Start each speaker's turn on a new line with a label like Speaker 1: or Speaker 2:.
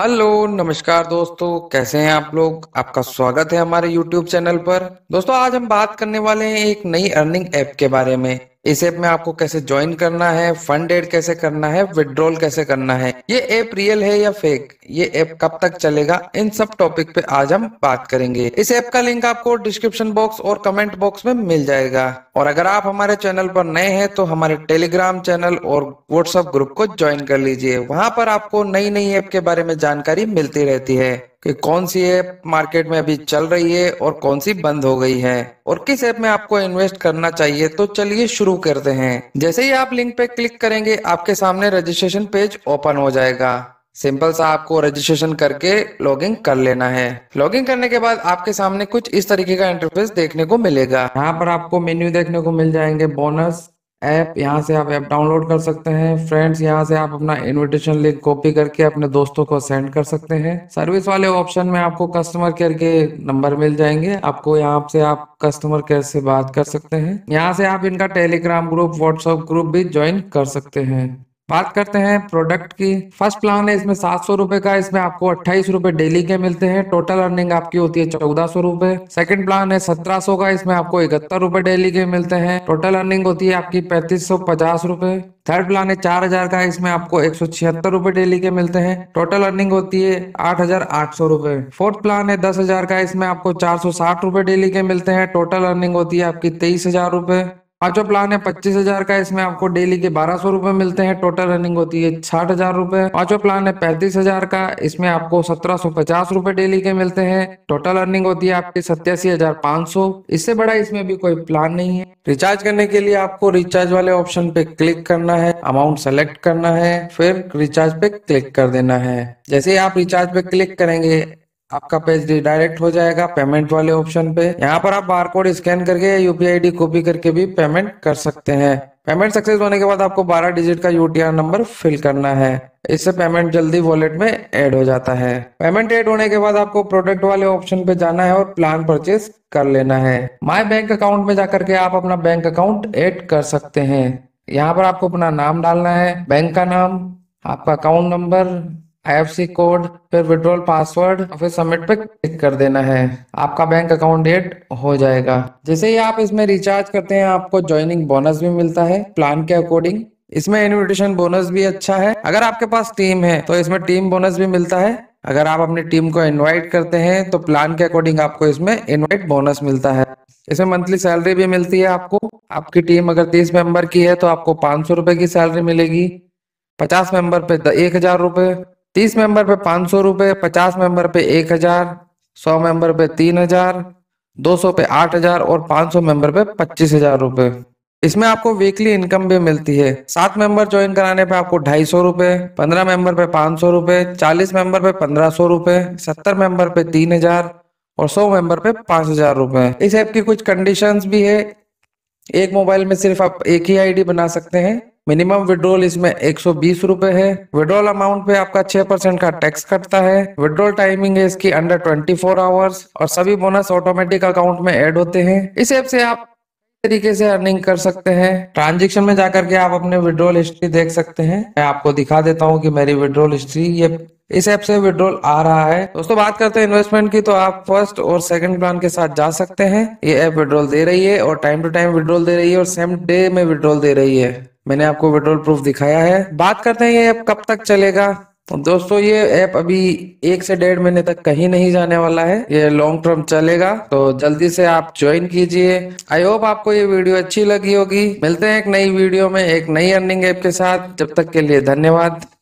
Speaker 1: hello नमस्कार दोस्तों कैसे हैं आप लोग आपका स्वागत है हमारे यूट्यूब चैनल पर दोस्तों आज हम बात करने वाले हैं एक नई अर्निंग ऐप के बारे में इस ऐप में आपको कैसे ज्वाइन करना है फंड एड कैसे करना है विड्रॉल कैसे करना है ये ऐप रियल है या फेक ये ऐप कब तक चलेगा इन सब टॉपिक पे आज हम बात करेंगे इस ऐप का लिंक आपको डिस्क्रिप्शन बॉक्स और कमेंट बॉक्स में मिल जाएगा और अगर आप हमारे चैनल पर नए हैं तो हमारे टेलीग्राम चैनल और व्हाट्सएप ग्रुप को ज्वाइन कर लीजिए वहाँ पर आपको नई नई ऐप के बारे में जानकारी मिलती रहती है कि कौन सी ऐप मार्केट में अभी चल रही है और कौन सी बंद हो गई है और किस ऐप में आपको इन्वेस्ट करना चाहिए तो चलिए शुरू करते हैं जैसे ही आप लिंक पे क्लिक करेंगे आपके सामने रजिस्ट्रेशन पेज ओपन हो जाएगा सिंपल सा आपको रजिस्ट्रेशन करके लॉगिन कर लेना है लॉगिन करने के बाद आपके सामने कुछ इस तरीके का इंटरफेस देखने को मिलेगा यहाँ पर आपको मेन्यू देखने को मिल जाएंगे बोनस ऐप यहाँ से आप ऐप डाउनलोड कर सकते हैं फ्रेंड्स यहाँ से आप अपना इनविटेशन लिंक कॉपी करके अपने दोस्तों को सेंड कर सकते हैं सर्विस वाले ऑप्शन में आपको कस्टमर केयर के नंबर मिल जाएंगे आपको यहाँ से आप कस्टमर केयर से बात कर सकते हैं यहाँ से आप इनका टेलीग्राम ग्रुप व्हाट्सएप ग्रुप भी ज्वाइन कर सकते हैं बात करते हैं प्रोडक्ट की फर्स्ट प्लान है इसमें सात सौ रुपए का इसमें आपको अट्ठाईस रुपए डेली के मिलते हैं टोटल अर्निंग आपकी होती है चौदह सौ रुपए सेकेंड प्लान है सत्रह सौ का इसमें आपको इकहत्तर रुपए डेली के मिलते हैं टोटल अर्निंग होती है आपकी पैंतीस सौ पचास रुपए थर्ड प्लान है चार हजार का इसमें आपको एक सौ छिहत्तर रुपए डेली के मिलते हैं टोटल अर्निंग होती है आठ हजार आठ सौ रुपए फोर्थ प्लान है दस हजार का इसमें आपको चार सौ साठ रुपए डेली के मिलते हैं टोटल अर्निंग होती है आपकी तेईस हजार रुपए पांचों प्लान है पच्चीस हजार का इसमें आपको डेली के बारह सौ रुपए मिलते हैं टोटल रनिंग होती है साठ हजार रुपए पांचों प्लान है पैंतीस हजार का इसमें आपको सत्रह सौ पचास रुपए डेली के मिलते हैं टोटल अर्निंग होती है आपकी सत्यासी हजार पांच सौ इससे बड़ा इसमें भी कोई प्लान नहीं है रिचार्ज करने के लिए आपको रिचार्ज वाले ऑप्शन पे क्लिक करना है अमाउंट सेलेक्ट करना है फिर रिचार्ज पे क्लिक कर देना है जैसे आप रिचार्ज पे क्लिक करेंगे आपका पेज डायरेक्ट हो जाएगा पेमेंट वाले ऑप्शन पे यहाँ पर आप बारकोड स्कैन करके यूपीआई डी कॉपी करके भी पेमेंट कर सकते हैं पेमेंट सक्सेस होने के बाद आपको 12 डिजिट का यूटीआर नंबर फिल करना है इससे पेमेंट जल्दी वॉलेट में ऐड हो जाता है पेमेंट ऐड होने के बाद आपको प्रोडक्ट वाले ऑप्शन पे जाना है और प्लान परचेज कर लेना है माई बैंक अकाउंट में जाकर के आप अपना बैंक अकाउंट एड कर सकते हैं यहाँ पर आपको अपना नाम डालना है बैंक का नाम आपका अकाउंट नंबर एफ कोड फिर विड्रॉल पासवर्ड और फिर सबमिट पे क्लिक कर देना है आपका बैंक अकाउंट डेट हो जाएगा जैसे ही आप इसमें रिचार्ज करते हैं आपको ज्वाइनिंग बोनस भी मिलता है प्लान के अकॉर्डिंग इसमें इन्विटेशन बोनस भी अच्छा है अगर आपके पास टीम है तो इसमें टीम बोनस भी मिलता है अगर आप अपनी टीम को इनवाइट करते हैं तो प्लान के अकॉर्डिंग आपको इसमें इनवाइट बोनस मिलता है इसमें मंथली सैलरी भी मिलती है आपको आपकी टीम अगर तीस मेंबर की है तो आपको पाँच सौ रुपए की सैलरी मिलेगी पचास मेंबर पे एक हजार रुपए तीस मेंबर पे पांच सौ रुपये पचास मेंबर पे एक हजार सौ मेंबर पे तीन हजार दो सौ पे आठ हजार और पांच सौ मेंबर पे पच्चीस हजार रुपए इसमें आपको वीकली इनकम भी मिलती है सात मेंबर ज्वाइन कराने पे आपको ढाई सौ रुपये पंद्रह मेंबर पे पांच सौ रुपये चालीस मेंबर पे पंद्रह सौ रुपये सत्तर मेंबर पे तीन हजार और सौ मेंबर पे पांच हजार रुपये इस ऐप की कुछ कंडीशंस भी है एक मोबाइल में सिर्फ आप एक ही आईडी बना सकते हैं मिनिमम विड्रोल इसमें एक सौ बीस रूपए है विड्रोल अमाउंट पे आपका छह परसेंट का टैक्स कटता है विड्रोल टाइमिंग है इसकी अंडर ट्वेंटी फोर आवर्स और सभी बोनस ऑटोमेटिक अकाउंट में एड होते हैं इस ऐप से आप तरीके से अर्निंग कर सकते हैं ट्रांजेक्शन में जाकर के आप अपने विड्रोल हिस्ट्री देख सकते हैं मैं आपको दिखा देता हूँ कि मेरी विड्रोल हिस्ट्री ये इस ऐप से विड्रोल आ रहा है दोस्तों बात करते हैं इन्वेस्टमेंट की तो आप फर्स्ट और सेकंड प्लान के साथ जा सकते हैं ये ऐप विड्रोल दे रही है और टाइम टू टाइम विड्रोल दे रही है और सेम डे में विड्रोल दे रही है मैंने आपको विड्रोल प्रूफ दिखाया है बात करते हैं ये ऐप कब तक चलेगा तो दोस्तों ये ऐप अभी एक से डेढ़ महीने तक कहीं नहीं जाने वाला है ये लॉन्ग टर्म चलेगा तो जल्दी से आप ज्वाइन कीजिए आई होप आपको ये वीडियो अच्छी लगी होगी मिलते हैं एक नई वीडियो में एक नई अर्निंग ऐप के साथ जब तक के लिए धन्यवाद